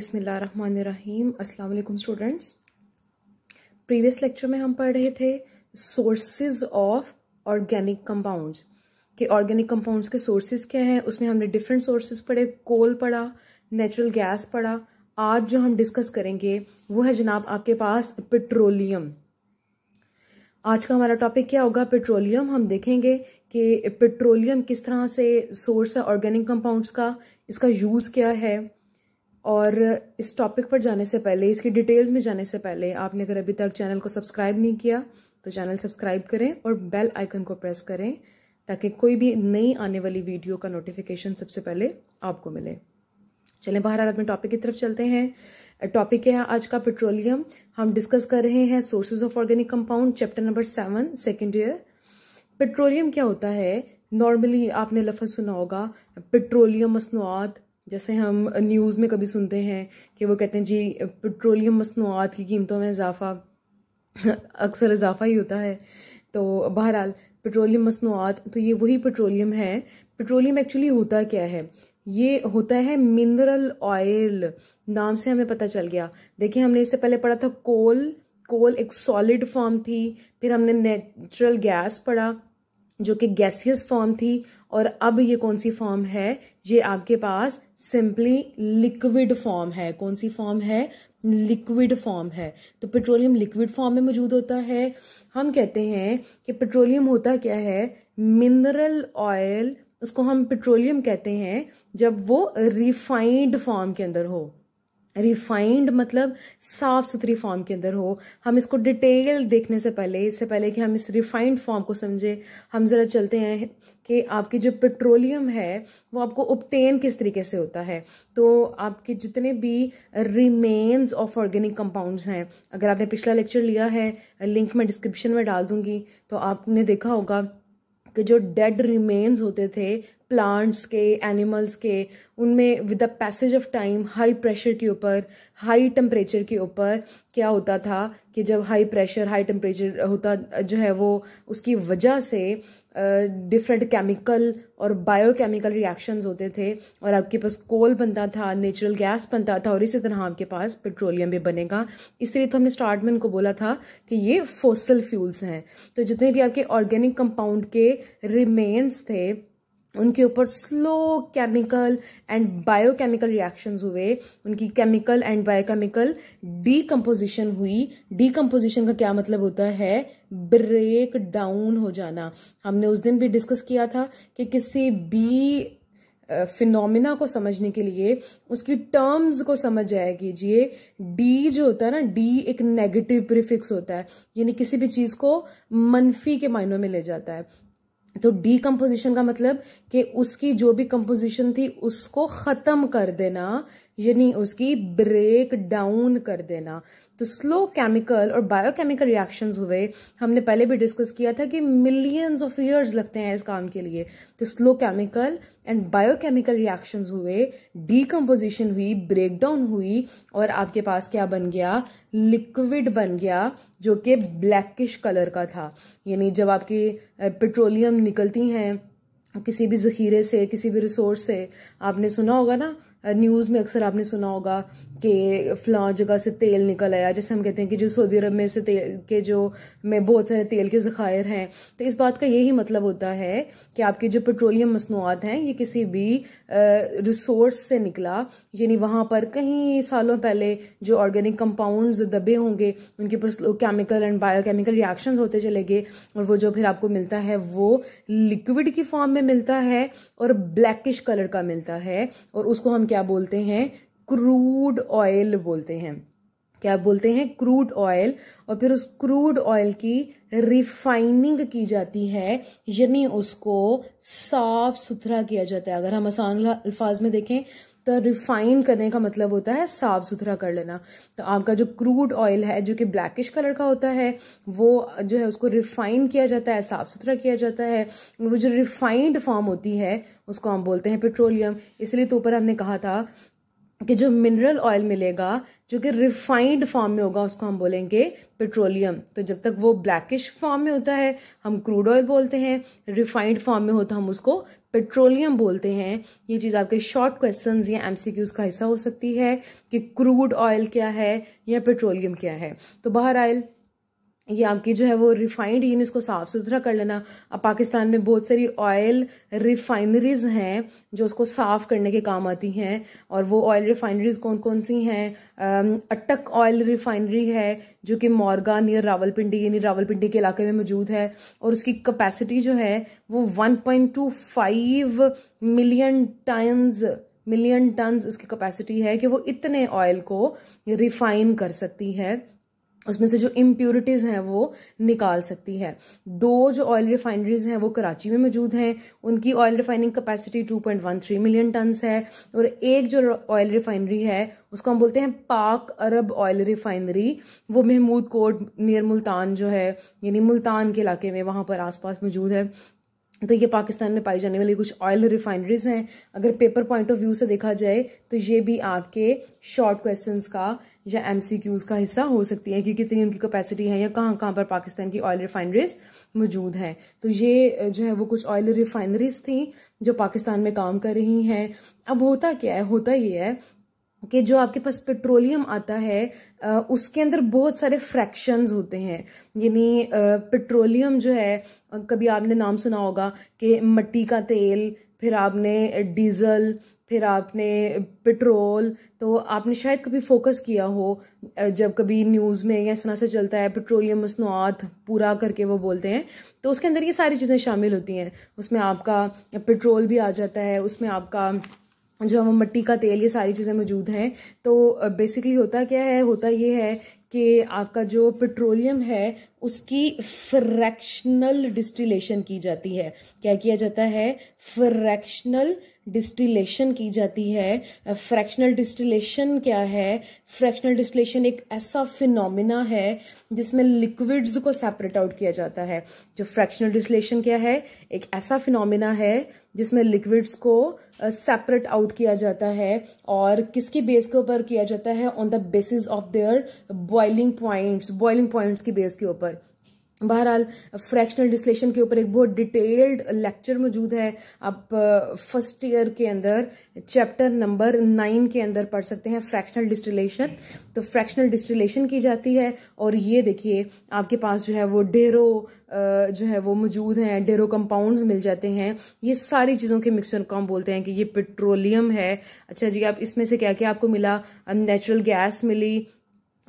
बिसमीम अस्सलाम students previous lecture में हम पढ़ रहे थे सोर्सेज ऑफ ऑर्गेनिक कंपाउंड्स कि ऑर्गेनिक कंपाउंड्स के सोर्सेज क्या हैं उसमें हमने डिफरेंट सोर्सेज पढ़े कोल पढ़ा नेचुरल गैस पढ़ा आज जो हम डिस्कस करेंगे वो है जनाब आपके पास पेट्रोलियम आज का हमारा टॉपिक क्या होगा पेट्रोलियम हम देखेंगे कि पेट्रोलियम किस तरह से सोर्स है ऑर्गेनिक कंपाउंड्स का इसका यूज़ क्या है और इस टॉपिक पर जाने से पहले इसकी डिटेल्स में जाने से पहले आपने अगर अभी तक चैनल को सब्सक्राइब नहीं किया तो चैनल सब्सक्राइब करें और बेल आइकन को प्रेस करें ताकि कोई भी नई आने वाली वीडियो का नोटिफिकेशन सबसे पहले आपको मिले चलें बाहर अपने टॉपिक की तरफ चलते हैं टॉपिक है आज का पेट्रोलियम हम डिस्कस कर रहे हैं sources of organic compound chapter number seven second year petroleum क्या होता है नॉर्मली आपने लफ्ज़ सुना होगा पेट्रोलियम मसनूआत जैसे हम न्यूज़ में कभी सुनते हैं कि वो कहते हैं जी पेट्रोलियम मसनूआत की कीमतों में इजाफा अक्सर इजाफा ही होता है तो बहरहाल पेट्रोलियम मसनूआत तो ये वही पेट्रोलियम है पेट्रोलियम एक्चुअली होता क्या है ये होता है मिनरल ऑयल नाम से हमें पता चल गया देखिए हमने इससे पहले पढ़ा था कोल कोल एक सॉलिड फॉर्म थी फिर हमने नेचुरल गैस पढ़ा जो कि गैसियस फॉर्म थी और अब ये कौन सी फॉर्म है ये आपके पास सिंपली लिक्विड फॉर्म है कौन सी फॉर्म है लिक्विड फॉर्म है तो पेट्रोलियम लिक्विड फॉर्म में मौजूद होता है हम कहते हैं कि पेट्रोलियम होता क्या है मिनरल ऑयल उसको हम पेट्रोलियम कहते हैं जब वो रिफाइंड फॉर्म के अंदर हो रिफाइंड मतलब साफ सुथरी फॉर्म के अंदर हो हम इसको डिटेल देखने से पहले इससे पहले कि हम इस रिफाइंड फॉर्म को समझे हम ज़रा चलते हैं कि आपकी जो पेट्रोलियम है वो आपको उपटेन किस तरीके से होता है तो आपके जितने भी रिमेन्स ऑफ ऑर्गेनिक कंपाउंड्स हैं अगर आपने पिछला लेक्चर लिया है लिंक मैं डिस्क्रिप्शन में डाल दूंगी तो आपने देखा होगा कि जो डेड रिमेन्स होते थे प्लांट्स के एनिमल्स के उनमें with the passage of time high pressure के ऊपर हाई टेम्परेचर के ऊपर क्या होता था कि जब हाई प्रेशर हाई टेम्परेचर होता जो है वो उसकी वजह से डिफरेंट uh, केमिकल और बायोकेमिकल रिएक्शंस होते थे और आपके पास कोल बनता था नेचुरल गैस बनता था और इसी तरह आपके पास पेट्रोलियम भी बनेगा इसलिए तो हमने स्टार्ट में इनको बोला था कि ये फोसल फ्यूल्स हैं तो जितने भी आपके ऑर्गेनिक कंपाउंड के रिमेन्स थे उनके ऊपर slow chemical and biochemical reactions हुए उनकी केमिकल एंड बायोकेमिकल डीकम्पोजिशन हुई डीकम्पोजिशन का क्या मतलब होता है ब्रेक डाउन हो जाना हमने उस दिन भी डिस्कस किया था कि किसी बी फिनोमिना को समझने के लिए उसकी टर्म्स को समझ जाया कीजिए डी जो होता है ना डी एक नेगेटिव प्रिफिक्स होता है यानी किसी भी चीज़ को मनफी के मायनों में ले जाता है तो डीकम्पोजिशन का मतलब कि उसकी जो भी कंपोजिशन थी उसको ख़त्म कर देना यानी उसकी ब्रेक डाउन कर देना तो स्लो केमिकल और बायोकेमिकल रिएक्शंस हुए हमने पहले भी डिस्कस किया था कि मिलियंस ऑफ ईयर्स लगते हैं इस काम के लिए तो slow chemical and biochemical reactions हुए डीकम्पोजिशन हुई ब्रेकडाउन हुई और आपके पास क्या बन गया लिक्विड बन गया जो कि ब्लैकिश कलर का था यानी जब आपकी पेट्रोलियम निकलती हैं किसी भी ज़ख़ीरे से किसी भी रिसोर्स से आपने सुना होगा ना न्यूज़ में अक्सर आपने सुना होगा कि फला जगह से तेल निकल आया जैसे हम कहते हैं कि जो सऊदी अरब में से तेल के जो में बहुत सारे तेल के ज़खायर हैं तो इस बात का यही मतलब होता है कि आपके जो पेट्रोलियम मसनूआत हैं ये किसी भी रिसोर्स से निकला यानी वहां पर कहीं सालों पहले जो ऑर्गेनिक कंपाउंड्स दबे होंगे उनके ऊपर केमिकल एंड बायोकेमिकल रिएक्शन होते चले गए और वो जो फिर आपको मिलता है वो लिक्विड की फॉर्म में मिलता है और ब्लैकिश कलर का मिलता है और उसको हम क्या बोलते हैं क्रूड ऑयल बोलते हैं क्या बोलते हैं क्रूड ऑयल और फिर उस क्रूड ऑयल की रिफाइनिंग की जाती है यानी उसको साफ सुथरा किया जाता है अगर हम आसान अल्फाज में देखें तो रिफाइन करने का मतलब होता है साफ सुथरा कर लेना तो आपका जो क्रूड ऑयल है जो कि ब्लैकिश कलर का होता है वो जो है उसको रिफाइन किया जाता है साफ सुथरा किया जाता है वो जो रिफाइंड फॉर्म होती है उसको हम बोलते हैं पेट्रोलियम इसलिए तो ऊपर हमने कहा था कि जो मिनरल ऑयल मिलेगा जो कि रिफाइंड फॉर्म में होगा उसको हम बोलेंगे पेट्रोलियम तो जब तक वो ब्लैकिश फॉर्म में होता है हम क्रूड ऑयल बोलते हैं रिफाइंड फॉर्म में हो तो हम उसको पेट्रोलियम बोलते हैं ये चीज़ आपके शॉर्ट क्वेश्चन या एमसीक्यूज का हिस्सा हो सकती है कि क्रूड ऑयल क्या है या पेट्रोलियम क्या है तो बहर आयल ये आपकी जो है वो रिफाइंड इन इसको साफ सुथरा कर लेना अब पाकिस्तान में बहुत सारी ऑयल रिफाइनरीज हैं जो उसको साफ करने के काम आती हैं और वो ऑयल रिफाइनरीज कौन कौन सी हैं अटक ऑयल रिफाइनरी है जो कि मोरगा नियर रावलपिंडी यानी रावलपिंडी के इलाके में मौजूद है और उसकी कैपेसिटी जो है वो one million times million ton उसकी कैपेसिटी है कि वो इतने ऑयल को रिफाइन कर सकती है उसमें से जो इम्प्योरिटीज़ हैं वो निकाल सकती है दो जो ऑयल रिफाइनरीज हैं वो कराची में मौजूद हैं उनकी oil refining capacity 2.13 million tons है और एक जो ऑयल रिफाइनरी है उसको हम बोलते हैं पाक अरब ऑयल रिफाइनरी वो महमूद कोट नियर मुल्तान जो है यानी मुल्तान के इलाके में वहाँ पर आसपास मौजूद है तो ये पाकिस्तान में पाई जाने वाली कुछ ऑयल रिफाइनरीज हैं अगर पेपर पॉइंट ऑफ व्यू से देखा जाए तो ये भी आपके शॉर्ट क्वेश्चंस का या एमसीक्यूज का हिस्सा हो सकती है कि कितनी उनकी कैपेसिटी है या कहाँ कहाँ पर पाकिस्तान की ऑयल रिफाइनरीज मौजूद हैं तो ये जो है वो कुछ ऑयल रिफाइनरीज थी जो पाकिस्तान में काम कर रही हैं अब होता क्या है होता ये है कि जो आपके पास पेट्रोलियम आता है उसके अंदर बहुत सारे फ्रैक्शंस होते हैं यानी पेट्रोलियम जो है कभी आपने नाम सुना होगा कि मट्टी का तेल फिर आपने डीजल फिर आपने पेट्रोल तो आपने शायद कभी फोकस किया हो जब कभी न्यूज़ में या इस तरह से चलता है पेट्रोलियम मसनूआत पूरा करके वो बोलते हैं तो उसके अंदर ये सारी चीज़ें शामिल होती हैं उसमें आपका पेट्रोल भी आ जाता है उसमें आपका जो हम मिट्टी का तेल ये सारी चीज़ें मौजूद हैं तो बेसिकली होता क्या है होता ये है कि आपका जो पेट्रोलियम है उसकी फ्रैक्शनल डिस्टिलेशन की जाती है क्या किया जाता है फ्रैक्शनल डिस्टिलेशन की जाती है फ्रैक्शनल डिस्टिलेशन क्या है फ्रैक्शनल डिस्टिलेशन एक ऐसा फिनोमिना है जिसमें लिक्विड्स को सेपरेट आउट किया जाता है जो फ्रैक्शनल डिस्टिलेशन क्या है एक ऐसा फिनोमिना है जिसमें लिक्विड्स को सेपरेट uh, आउट किया जाता है और किसकी बेस के ऊपर किया जाता है on the basis of their boiling points boiling points की बेस के ऊपर बहरहाल फ्रैक्शनल डिस्लेशन के ऊपर एक बहुत डिटेल्ड लेक्चर मौजूद है आप फर्स्ट ईयर के अंदर चैप्टर नंबर नाइन के अंदर पढ़ सकते हैं फ्रैक्शनल डिस्टिलेशन तो फ्रैक्शनल डिस्टिलेशन की जाती है और ये देखिए आपके पास जो है वो डेरो जो है वो मौजूद हैं डेरो कंपाउंड्स मिल जाते हैं ये सारी चीज़ों के मिक्सचर को हम बोलते हैं कि ये पेट्रोलियम है अच्छा जी आप इसमें से क्या क्या आपको मिला नेचुरल गैस मिली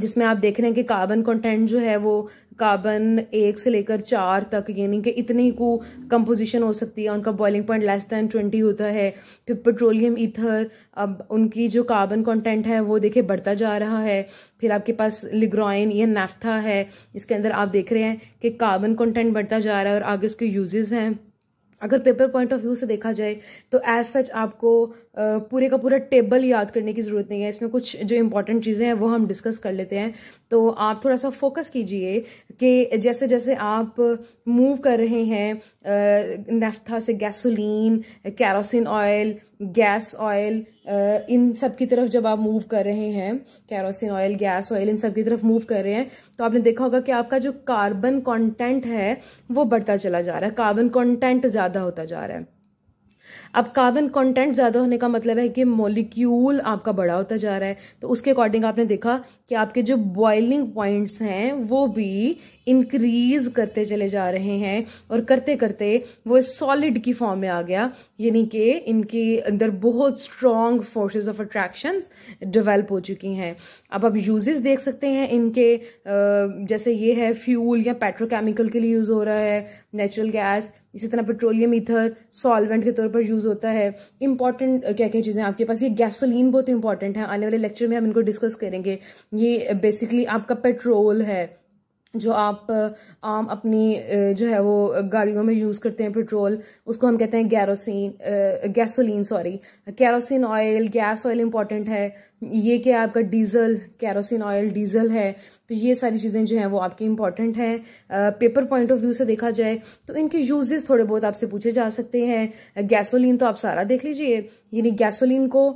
जिसमें आप देख रहे हैं कि कार्बन कंटेंट जो है वो कार्बन एक से लेकर चार तक यानी कि इतनी को कंपोजिशन हो सकती है उनका boiling point less than twenty होता है फिर पेट्रोलियम ईथर अब उनकी जो कार्बन कंटेंट है वो देखे बढ़ता जा रहा है फिर आपके पास लिग्रॉइन या नेफ्था है इसके अंदर आप देख रहे हैं कि कार्बन कॉन्टेंट बढ़ता जा रहा है और आगे उसके यूजेज हैं अगर पेपर पॉइंट ऑफ व्यू से देखा जाए तो एज सच आपको पूरे का पूरा टेबल याद करने की ज़रूरत नहीं है इसमें कुछ जो इंपॉर्टेंट चीज़ें हैं वो हम डिस्कस कर लेते हैं तो आप थोड़ा सा फोकस कीजिए कि जैसे जैसे आप मूव कर रहे हैं नेफ्था से gasoline kerosene oil gas oil इन सब की तरफ जब आप मूव कर रहे हैं कैरोसिन ऑयल गैस ऑयल इन सब की तरफ मूव कर रहे हैं तो आपने देखा होगा कि आपका जो कार्बन कंटेंट है वो बढ़ता चला जा रहा है कार्बन कंटेंट ज़्यादा होता जा रहा है अब कार्बन कंटेंट ज़्यादा होने का मतलब है कि मॉलिक्यूल आपका बड़ा होता जा रहा है तो उसके अकॉर्डिंग आपने देखा कि आपके जो बॉइलिंग पॉइंट्स हैं वो भी इंक्रीज करते चले जा रहे हैं और करते करते वो सॉलिड की फॉर्म में आ गया यानी कि इनके अंदर बहुत strong forces of attraction develop हो चुकी हैं अब आप यूजेस देख सकते हैं इनके जैसे ये है फ्यूल या पेट्रोकेमिकल के लिए यूज़ हो रहा है नेचुरल गैस इसी तरह पेट्रोलियम ईथर सॉल्वेंट के तौर पर यूज़ होता है इंपॉर्टेंट क्या क्या चीज़ें आपके पास ये गैसोलीन बहुत इंपॉर्टेंट है आने वाले लेक्चर में हम इनको डिस्कस करेंगे ये बेसिकली आपका पेट्रोल है जो आप आम अपनी जो है वो गाड़ियों में यूज़ करते हैं पेट्रोल उसको हम कहते हैं kerosene gasoline sorry kerosene oil gas oil important है ये क्या आपका डीजल कैरोसिन ऑयल डीजल है तो ये सारी चीज़ें जो हैं वो आपकी इंपॉर्टेंट हैं पेपर पॉइंट ऑफ व्यू से देखा जाए तो इनके यूजेस थोड़े बहुत आपसे पूछे जा सकते हैं गैसोलिन तो आप सारा देख लीजिए यानी गैसोलिन को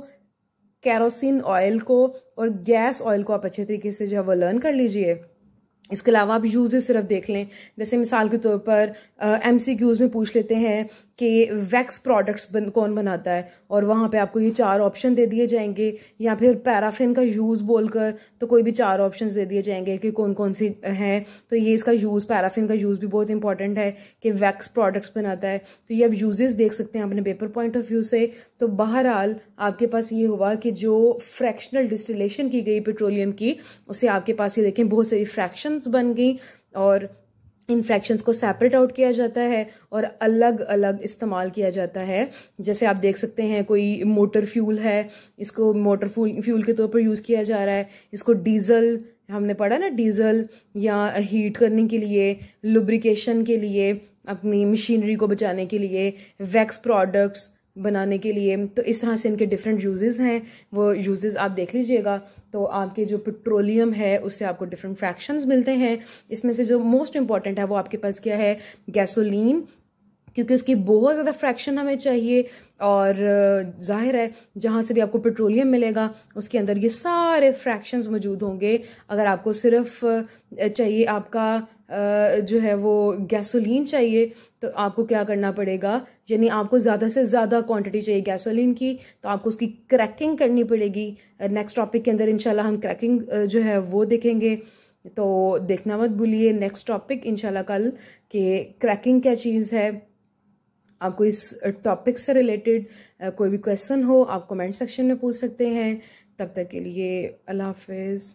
कैरोसिन ऑयल को और गैस ऑयल को आप अच्छे तरीके से जो है वो लर्न कर लीजिए इसके अलावा आप यूजेस सिर्फ देख लें जैसे मिसाल के तौर पर एम सी क्यूज़ में पूछ लेते हैं कि वैक्स प्रोडक्ट्स बन, कौन बनाता है और वहाँ पे आपको ये चार ऑप्शन दे दिए जाएंगे या फिर पैराफिन का यूज़ बोलकर तो कोई भी चार ऑप्शंस दे दिए जाएंगे कि कौन कौन सी हैं तो ये इसका यूज़ पैराफिन का यूज़ भी बहुत इंपॉर्टेंट है कि वैक्स प्रोडक्ट्स बनाता है तो ये आप यूजेस देख सकते हैं अपने पेपर पॉइंट ऑफ व्यू से तो बहरहाल आपके पास ये हुआ कि जो फ्रैक्शनल डिस्टिलेशन की गई पेट्रोलियम की उसे आपके पास ये देखें बहुत सारी फ्रैक्शन फ्रैक्शंस बन गई और इन को सेपरेट आउट किया जाता है और अलग अलग इस्तेमाल किया जाता है जैसे आप देख सकते हैं कोई मोटर फ्यूल है इसको मोटर फ्यूल फ्यूल के तौर पर यूज़ किया जा रहा है इसको डीजल हमने पढ़ा ना डीजल या हीट करने के लिए लुब्रिकेशन के लिए अपनी मशीनरी को बचाने के लिए वैक्स प्रोडक्ट्स बनाने के लिए तो इस तरह से इनके डिफरेंट यूजेस हैं वो यूजेस आप देख लीजिएगा तो आपके जो पेट्रोलियम है उससे आपको डिफरेंट फ्रैक्शंस मिलते हैं इसमें से जो मोस्ट इम्पॉर्टेंट है वो आपके पास क्या है गैसोलीन क्योंकि उसकी बहुत ज़्यादा फ्रैक्शन हमें चाहिए और जाहिर है जहाँ से भी आपको पेट्रोलियम मिलेगा उसके अंदर ये सारे फ्रैक्शंस मौजूद होंगे अगर आपको सिर्फ चाहिए आपका जो है वो गैसोलीन चाहिए तो आपको क्या करना पड़ेगा यानी आपको ज़्यादा से ज़्यादा क्वांटिटी चाहिए गैसोलीन की तो आपको उसकी क्रैकिंग करनी पड़ेगी नेक्स्ट टॉपिक के अंदर इनशाला हम क्रैकिंग जो है वो देखेंगे तो देखना मत भूलिए नेक्स्ट टॉपिक इनशाला कल कि क्रैकिंग क्या चीज़ है आपको इस टॉपिक से रिलेटेड कोई भी क्वेश्चन हो आप कमेंट सेक्शन में पूछ सकते हैं तब तक के लिए अल्लाह हाफिज़